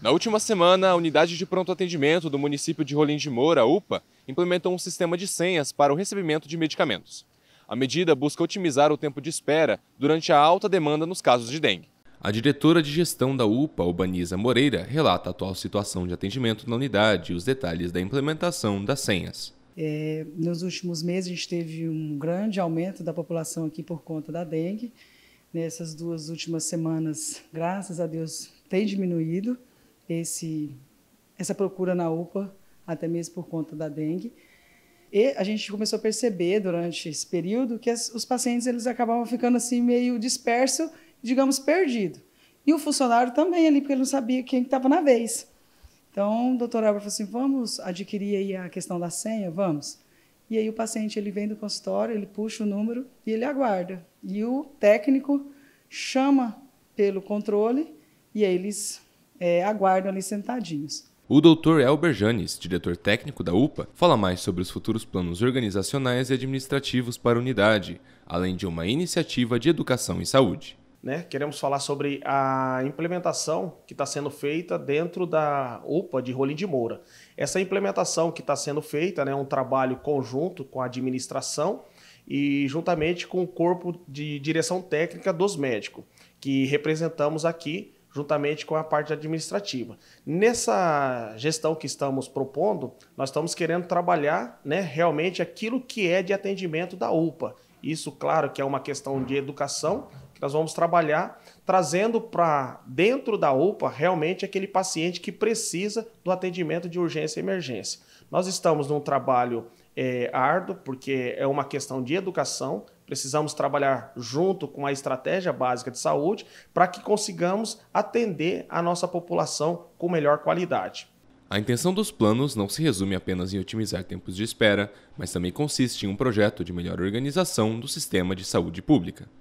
Na última semana, a unidade de pronto atendimento do município de Rolim de Moura, UPA, implementou um sistema de senhas para o recebimento de medicamentos. A medida busca otimizar o tempo de espera durante a alta demanda nos casos de dengue. A diretora de gestão da UPA, Urbaniza Moreira, relata a atual situação de atendimento na unidade e os detalhes da implementação das senhas. É, nos últimos meses, a gente teve um grande aumento da população aqui por conta da dengue. Nessas duas últimas semanas, graças a Deus, tem diminuído esse, essa procura na UPA, até mesmo por conta da dengue. E a gente começou a perceber durante esse período que as, os pacientes eles acabavam ficando assim meio disperso, digamos perdido. E o funcionário também ali, porque ele não sabia quem estava que na vez. Então, o doutor Álvaro falou assim, vamos adquirir aí a questão da senha? Vamos. E aí o paciente ele vem do consultório, ele puxa o número e ele aguarda. E o técnico chama pelo controle e aí eles é, aguardam ali sentadinhos. O Dr. Elber Janes, diretor técnico da UPA, fala mais sobre os futuros planos organizacionais e administrativos para a unidade, além de uma iniciativa de educação e saúde. Né? Queremos falar sobre a implementação que está sendo feita dentro da UPA de Rolim de Moura. Essa implementação que está sendo feita né, é né, um trabalho conjunto com a administração e juntamente com o corpo de direção técnica dos médicos, que representamos aqui juntamente com a parte administrativa. Nessa gestão que estamos propondo, nós estamos querendo trabalhar né, realmente aquilo que é de atendimento da UPA. Isso, claro, que é uma questão de educação, que nós vamos trabalhar trazendo para dentro da UPA realmente aquele paciente que precisa do atendimento de urgência e emergência. Nós estamos num trabalho é, árduo, porque é uma questão de educação, precisamos trabalhar junto com a estratégia básica de saúde para que consigamos atender a nossa população com melhor qualidade. A intenção dos planos não se resume apenas em otimizar tempos de espera, mas também consiste em um projeto de melhor organização do sistema de saúde pública.